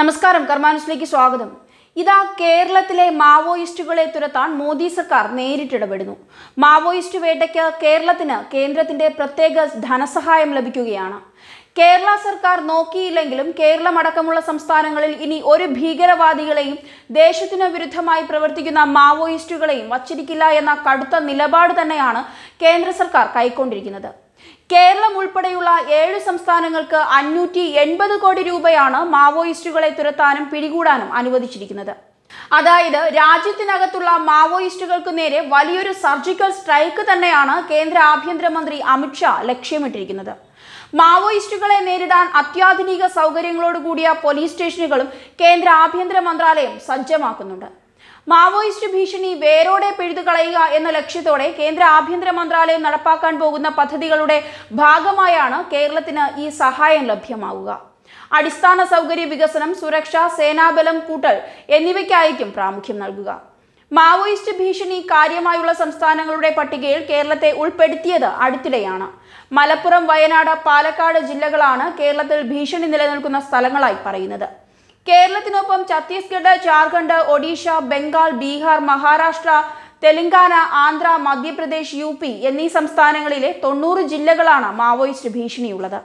നമസ്കാരം കർമാനുസിലേക്ക് സ്വാഗതം ഇതാ കേരളത്തിലെ മാവോയിസ്റ്റുകളെ തുരത്താൻ മോദി സർക്കാർ നേരിട്ടിടപെടുന്നു മാവോയിസ്റ്റ് വേട്ടയ്ക്ക് കേരളത്തിന് കേന്ദ്രത്തിന്റെ പ്രത്യേക ധനസഹായം ലഭിക്കുകയാണ് കേരള സർക്കാർ നോക്കിയില്ലെങ്കിലും കേരളമടക്കമുള്ള സംസ്ഥാനങ്ങളിൽ ഇനി ഒരു ഭീകരവാദികളെയും ദേശത്തിനു വിരുദ്ധമായി പ്രവർത്തിക്കുന്ന മാവോയിസ്റ്റുകളെയും വച്ചിരിക്കില്ല എന്ന കടുത്ത നിലപാട് തന്നെയാണ് കേന്ദ്ര സർക്കാർ കൈക്കൊണ്ടിരിക്കുന്നത് കേരളം ഉൾപ്പെടെയുള്ള ഏഴ് സംസ്ഥാനങ്ങൾക്ക് അഞ്ഞൂറ്റി എൺപത് കോടി രൂപയാണ് മാവോയിസ്റ്റുകളെ തുരത്താനും പിടികൂടാനും അനുവദിച്ചിരിക്കുന്നത് അതായത് രാജ്യത്തിനകത്തുള്ള മാവോയിസ്റ്റുകൾക്ക് നേരെ വലിയൊരു സർജിക്കൽ സ്ട്രൈക്ക് തന്നെയാണ് കേന്ദ്ര ആഭ്യന്തരമന്ത്രി അമിത്ഷാ ലക്ഷ്യമിട്ടിരിക്കുന്നത് മാവോയിസ്റ്റുകളെ നേരിടാൻ അത്യാധുനിക സൗകര്യങ്ങളോടുകൂടിയ പോലീസ് സ്റ്റേഷനുകളും കേന്ദ്ര ആഭ്യന്തര മന്ത്രാലയം സജ്ജമാക്കുന്നുണ്ട് മാവോയിസ്റ്റ് ഭീഷണി വേരോടെ പിഴുതുകളയുക എന്ന ലക്ഷ്യത്തോടെ കേന്ദ്ര ആഭ്യന്തര മന്ത്രാലയം നടപ്പാക്കാൻ പോകുന്ന പദ്ധതികളുടെ ഭാഗമായാണ് കേരളത്തിന് ഈ സഹായം ലഭ്യമാവുക അടിസ്ഥാന സൗകര്യ വികസനം സുരക്ഷ സേനാബലം കൂട്ടൽ എന്നിവയ്ക്കായിരിക്കും പ്രാമുഖ്യം നൽകുക മാവോയിസ്റ്റ് ഭീഷണി കാര്യമായുള്ള സംസ്ഥാനങ്ങളുടെ പട്ടികയിൽ കേരളത്തെ ഉൾപ്പെടുത്തിയത് അടുത്തിടെയാണ് മലപ്പുറം വയനാട് പാലക്കാട് ജില്ലകളാണ് കേരളത്തിൽ ഭീഷണി നിലനിൽക്കുന്ന സ്ഥലങ്ങളായി പറയുന്നത് കേരളത്തിനൊപ്പം ഛത്തീസ്ഗഡ് ജാർഖണ്ഡ് ഒഡീഷ ബംഗാൾ ബീഹാർ മഹാരാഷ്ട്ര തെലങ്കാന ആന്ധ്ര മധ്യപ്രദേശ് യു പി എന്നീ സംസ്ഥാനങ്ങളിലെ തൊണ്ണൂറ് ജില്ലകളാണ് മാവോയിസ്റ്റ് ഭീഷണിയുള്ളത്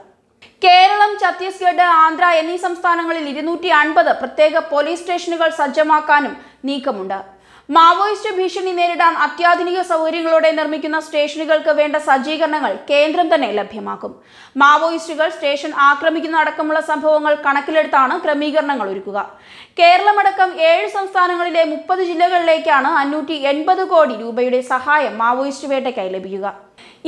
കേരളം ഛത്തീസ്ഗഡ് ആന്ധ്ര എന്നീ സംസ്ഥാനങ്ങളിൽ ഇരുന്നൂറ്റി അൻപത് പ്രത്യേക പോലീസ് സ്റ്റേഷനുകൾ സജ്ജമാക്കാനും നീക്കമുണ്ട് മാവോയിസ്റ്റ് ഭീഷണി നേരിടാൻ അത്യാധുനിക സൗകര്യങ്ങളോടെ നിർമ്മിക്കുന്ന സ്റ്റേഷനുകൾക്ക് വേണ്ട സജ്ജീകരണങ്ങൾ കേന്ദ്രം തന്നെ ലഭ്യമാക്കും മാവോയിസ്റ്റുകൾ സ്റ്റേഷൻ ആക്രമിക്കുന്ന അടക്കമുള്ള സംഭവങ്ങൾ കണക്കിലെടുത്താണ് ക്രമീകരണങ്ങൾ ഒരുക്കുക കേരളമടക്കം ഏഴ് സംസ്ഥാനങ്ങളിലെ മുപ്പത് ജില്ലകളിലേക്കാണ് അഞ്ഞൂറ്റി എൺപത് കോടി രൂപയുടെ സഹായം മാവോയിസ്റ്റ് വേട്ടയ്ക്കായി ലഭിക്കുക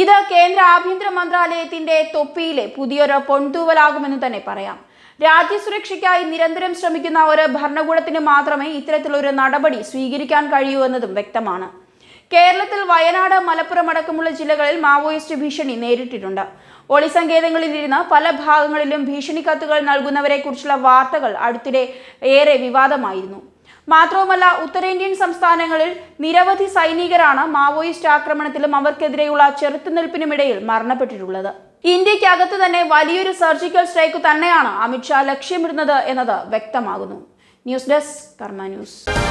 ഇത് കേന്ദ്ര ആഭ്യന്തര മന്ത്രാലയത്തിന്റെ തൊപ്പിയിലെ പുതിയൊരു പൊൺതൂവലാകുമെന്ന് തന്നെ പറയാം രാജ്യസുരക്ഷയ്ക്കായി നിരന്തരം ശ്രമിക്കുന്ന ഒരു ഭരണകൂടത്തിന് മാത്രമേ ഇത്തരത്തിലൊരു നടപടി സ്വീകരിക്കാൻ കഴിയൂ എന്നതും വ്യക്തമാണ് കേരളത്തിൽ വയനാട് മലപ്പുറം അടക്കമുള്ള ജില്ലകളിൽ മാവോയിസ്റ്റ് ഭീഷണി നേരിട്ടിട്ടുണ്ട് ഒളിസങ്കേതങ്ങളിലിരുന്ന് പല ഭാഗങ്ങളിലും ഭീഷണി കത്തുകൾ നൽകുന്നവരെക്കുറിച്ചുള്ള വാർത്തകൾ അടുത്തിടെ ഏറെ വിവാദമായിരുന്നു മാത്രവുമല്ല ഉത്തരേന്ത്യൻ സംസ്ഥാനങ്ങളിൽ നിരവധി സൈനികരാണ് മാവോയിസ്റ്റ് ആക്രമണത്തിലും അവർക്കെതിരെയുള്ള ചെറുത്തുനിൽപ്പിനുമിടയിൽ മരണപ്പെട്ടിട്ടുള്ളത് ഇന്ത്യക്കകത്ത് തന്നെ വലിയൊരു സർജിക്കൽ സ്ട്രൈക്ക് തന്നെയാണ് അമിത്ഷാ ലക്ഷ്യമിടുന്നത് എന്നത് വ്യക്തമാകുന്നു ന്യൂസ് ഡെസ്ക് കർമ്മ ന്യൂസ്